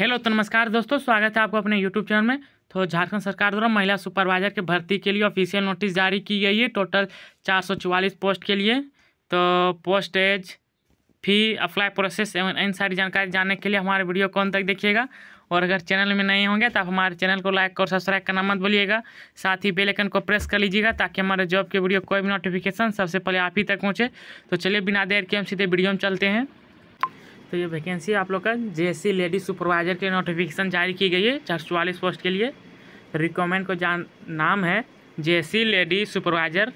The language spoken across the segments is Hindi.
हेलो तो नमस्कार दोस्तों स्वागत है आपको अपने यूट्यूब चैनल में तो झारखंड सरकार द्वारा महिला सुपरवाइजर के भर्ती के लिए ऑफिशियल नोटिस जारी की गई है टोटल चार पोस्ट के लिए तो post age fee apply process एवं इन सारी जानकारी जानने के लिए हमारे वीडियो कौन तक देखिएगा और अगर चैनल में नहीं होंगे तो आप हमारे चैनल को लाइक और सब्सक्राइब करना मत भूलिएगा साथ ही बेल आइकन को प्रेस कर लीजिएगा ताकि हमारे जॉब के वीडियो कोई भी नोटिफिकेशन सबसे पहले आप ही तक पहुँचे तो चलिए बिना देर के हम सीधे वीडियो में चलते हैं तो ये वैकेंसी आप लोग का जेएससी लेडी सुपरवाइजर के नोटिफिकेशन जारी की गई है चार पोस्ट के लिए रिकमेंड को जान नाम है जेएससी लेडी सुपरवाइजर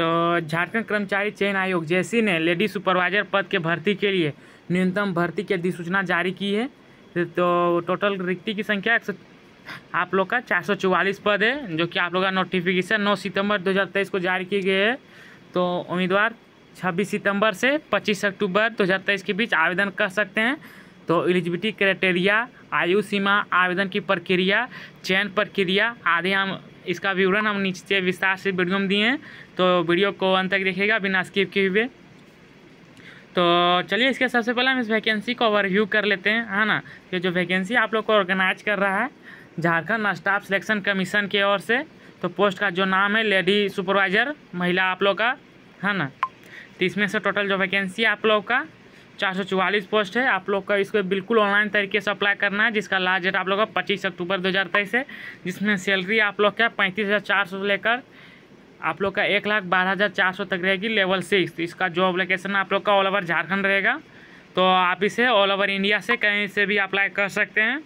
तो झारखंड कर्मचारी चयन आयोग जेसी ने लेडी सुपरवाइजर पद के भर्ती के लिए न्यूनतम भर्ती की अधिसूचना जारी की है तो टोटल रिक्ति की संख्या एक आप लोग का चार पद है जो कि आप लोग का नोटिफिकेशन नौ सितंबर दो को जारी किए गए है तो उम्मीदवार छब्बीस सितंबर से पच्चीस अक्टूबर दो हज़ार तेईस के बीच आवेदन कर सकते हैं तो एलिजिबिलिटी क्राइटेरिया आयु सीमा आवेदन की प्रक्रिया चयन प्रक्रिया आदि हम इसका विवरण हम नीचे विस्तार से वीडियो में दिए हैं तो वीडियो को अंत तक देखिएगा बिना स्किप किए हुए तो चलिए इसके सबसे पहले हम इस वैकेंसी को ओवरव्यू कर लेते हैं है ना ये जो वैकेंसी आप लोग को ऑर्गेनाइज कर रहा है झारखंड स्टाफ सिलेक्शन कमीशन की ओर से तो पोस्ट का जो नाम है लेडी सुपरवाइज़र महिला आप लोग का है ना तो इसमें से टोटल जो वैकेंसी आप लोग का चार सौ पोस्ट है आप लोग का इसको बिल्कुल ऑनलाइन तरीके से अप्लाई करना है जिसका लास्ट डेट आप लोग का पच्चीस अक्टूबर दो हज़ार तेईस है जिसमें सैलरी आप लोग का पैंतीस हज़ार चार सौ से लेकर आप लोग का एक लाख बारह हज़ार चार सौ तक रहेगी लेवल सिक्स तो इसका जॉब लोकेशन आप लोग का ऑल ओवर झारखंड रहेगा तो आप इसे ऑल ओवर इंडिया से कहीं से भी अप्लाई कर सकते हैं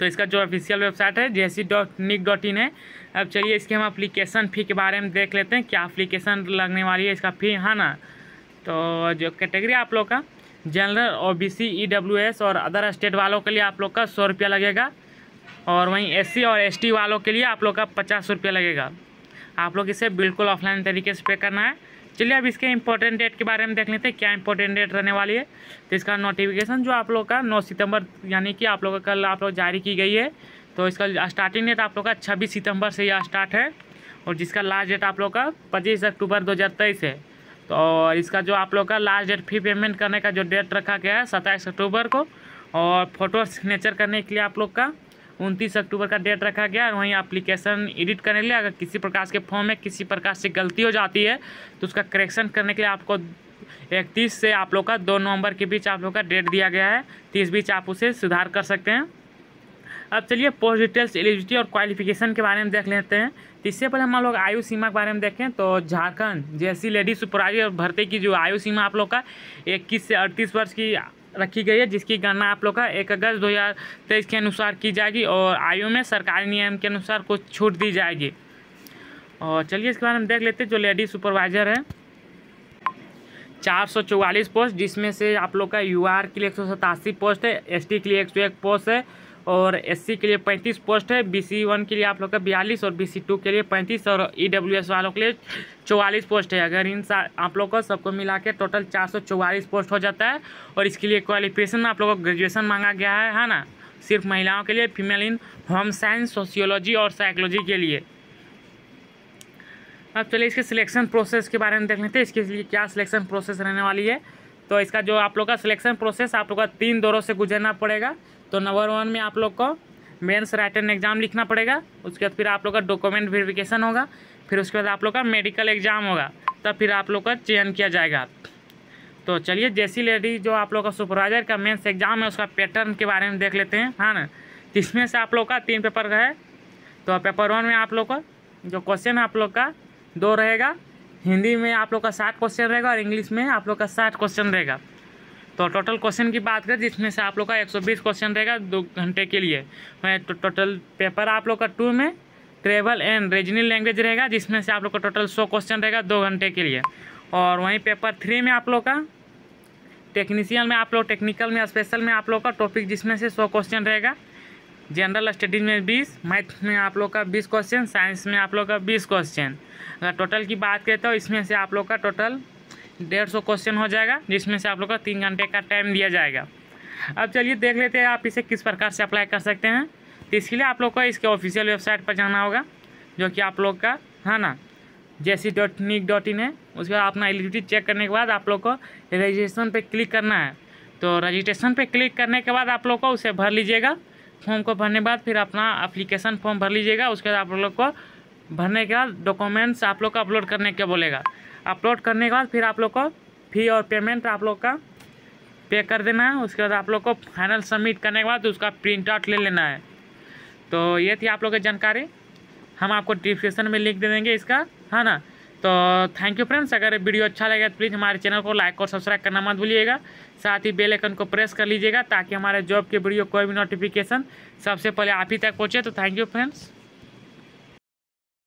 तो इसका जो ऑफिशियल वेबसाइट है जे है अब चलिए इसके हम अप्लीकेशन फ़ी के बारे में देख लेते हैं क्या अप्लीकेशन लगने वाली है इसका फ़ी है हाँ ना तो जो कैटेगरी आप लोग का general O B C E W S और अदर स्टेट वालों के लिए आप लोग का सौ रुपया लगेगा और वहीं एस सी और एस टी वालों के लिए आप लोग का पचास रुपया लगेगा आप लोग इसे बिल्कुल ऑफलाइन तरीके से पे करना है चलिए अब इसके इम्पोर्टेंट डेट के बारे में देख लेते हैं क्या इम्पोर्टेंट डेट रहने वाली है तो इसका नोटिफिकेशन जो आप लोग का 9 सितंबर यानी कि आप लोगों का कल आप लोग जारी की गई है तो इसका स्टार्टिंग डेट आप लोग का छब्बीस सितंबर से यह स्टार्ट है और जिसका लास्ट डेट आप लोग का पच्चीस अक्टूबर दो हज़ार तेईस है तो इसका जो आप लोग का लास्ट डेट फी पेमेंट करने का जो डेट रखा गया है सत्ताईस अक्टूबर को और फोटो सिग्नेचर करने के लिए आप लोग का उनतीस अक्टूबर का डेट रखा गया और वहीं एप्लीकेशन एडिट करने के लिए अगर किसी प्रकार के फॉर्म में किसी प्रकार से गलती हो जाती है तो उसका करेक्शन करने के लिए आपको इकतीस से आप लोग का दो नवंबर के बीच आप लोग का डेट दिया गया है तीस बीच आप उसे सुधार कर सकते हैं अब चलिए पोस्ट डिटेल्स एलिजिबिलिटी और क्वालिफिकेशन के बारे में देख लेते हैं तो इससे पहले हम लोग आयु सीमा के बारे में देखें तो झारखंड जैसी लेडीज सुपरवाइजर और भर्ती की जो आयु सीमा आप लोग का इक्कीस से अड़तीस वर्ष की रखी गई है जिसकी गणना आप लोग का एक अगस्त तेईस के अनुसार की जाएगी और आयु में सरकारी नियम के अनुसार कुछ छूट दी जाएगी और चलिए इसके बारे में देख लेते हैं जो लेडीज सुपरवाइजर है चार सौ चौवालीस पोस्ट जिसमें से आप लोग का यू के लिए एक सौ सतासी पोस्ट है एस के लिए एक सौ एक पोस्ट है और एससी के लिए पैंतीस पोस्ट है बीसी वन के लिए आप लोग का बयालीस और बीसी टू के लिए पैंतीस और ई e वालों के लिए चौवालीस पोस्ट है अगर इन सा आप लोग को सबको मिला के टोटल चार सौ चौवालीस पोस्ट हो जाता है और इसके लिए क्वालिफिकेशन आप लोग को ग्रेजुएसन मांगा गया है है ना सिर्फ महिलाओं के लिए female in home science sociology और साइकोलॉजी के लिए अब चलिए इसके सिलेक्शन प्रोसेस के बारे में देख लेते हैं इसके लिए क्या सिलेक्शन प्रोसेस रहने वाली है तो इसका जो आप लोग का सिलेक्शन प्रोसेस आप लोग का तीन दौरों से गुजरना पड़ेगा तो नंबर वन में आप लोग को मेन्स राइटन एग्ज़ाम लिखना पड़ेगा उसके बाद फिर आप लोग का डॉक्यूमेंट वेरिफिकेशन होगा फिर उसके बाद आप लोग का मेडिकल एग्ज़ाम होगा तब फिर आप लोग का चयन किया जाएगा तो चलिए जैसी लेडी जो आप लोग का सुपरवाइजर का मेन्स एग्ज़ाम है उसका पैटर्न के बारे में देख लेते हैं हाँ ना जिसमें से आप लोग का तीन पेपर है तो पेपर वन में आप लोग का जो क्वेश्चन है आप लोग का दो रहेगा हिंदी में आप लोग का साठ क्वेश्चन रहेगा और इंग्लिश में आप लोग का साठ क्वेश्चन रहेगा तो टोटल क्वेश्चन की बात करें जिसमें से आप लोग का 120 क्वेश्चन रहेगा दो घंटे के लिए मैं टोटल तो पेपर आप लोग का टू में ट्रेवल एंड रीजनल लैंग्वेज रहेगा जिसमें से आप लोग का टोटल सौ क्वेश्चन रहेगा दो घंटे के लिए और वहीं पेपर थ्री में आप लोग का टेक्नीशियन में आप लोग टेक्निकल में स्पेशल में आप लोग का टॉपिक जिसमें से सौ क्वेश्चन रहेगा जनरल स्टडीज़ में बीस मैथ में आप लोग का बीस क्वेश्चन साइंस में आप लोग का बीस क्वेश्चन अगर टोटल की बात करें तो इसमें से आप लोग का टोटल डेढ़ सौ क्वेश्चन हो जाएगा जिसमें से आप लोग का तीन घंटे का टाइम दिया जाएगा अब चलिए देख लेते हैं आप इसे किस प्रकार से अप्लाई कर सकते हैं तो इसके लिए आप लोग को इसके ऑफिशियल वेबसाइट पर जाना होगा जो कि आप लोग का है हाँ ना जे सी डॉट नीक डॉट इन है उसके बाद अपना एलिजिबिलिटी चेक करने के बाद आप लोग को रजिस्ट्रेशन पर क्लिक करना है तो रजिस्ट्रेशन पर क्लिक करने के बाद आप लोग को उसे भर लीजिएगा फॉर्म को भरने के बाद फिर अपना अप्लीकेशन फॉर्म भर लीजिएगा उसके बाद आप लोग को भरने के बाद डॉक्यूमेंट्स आप लोग को अपलोड करने के बोलेगा अपलोड करने के बाद फिर आप लोग को फी और पेमेंट आप लोग का पे कर देना है उसके बाद आप लोग को फाइनल सबमिट करने के बाद उसका प्रिंट आउट ले लेना है तो ये थी आप लोग की जानकारी हम आपको डिस्क्रिप्शन में लिंक दे देंगे इसका है ना तो थैंक यू फ्रेंड्स अगर वीडियो अच्छा लगे तो प्लीज़ हमारे चैनल को लाइक और सब्सक्राइब करना मत भूलिएगा साथ ही बेल आइकन को प्रेस कर लीजिएगा ताकि हमारे जॉब के वीडियो कोई भी नोटिफिकेशन सबसे पहले आप ही तक पहुँचे तो थैंक यू फ्रेंड्स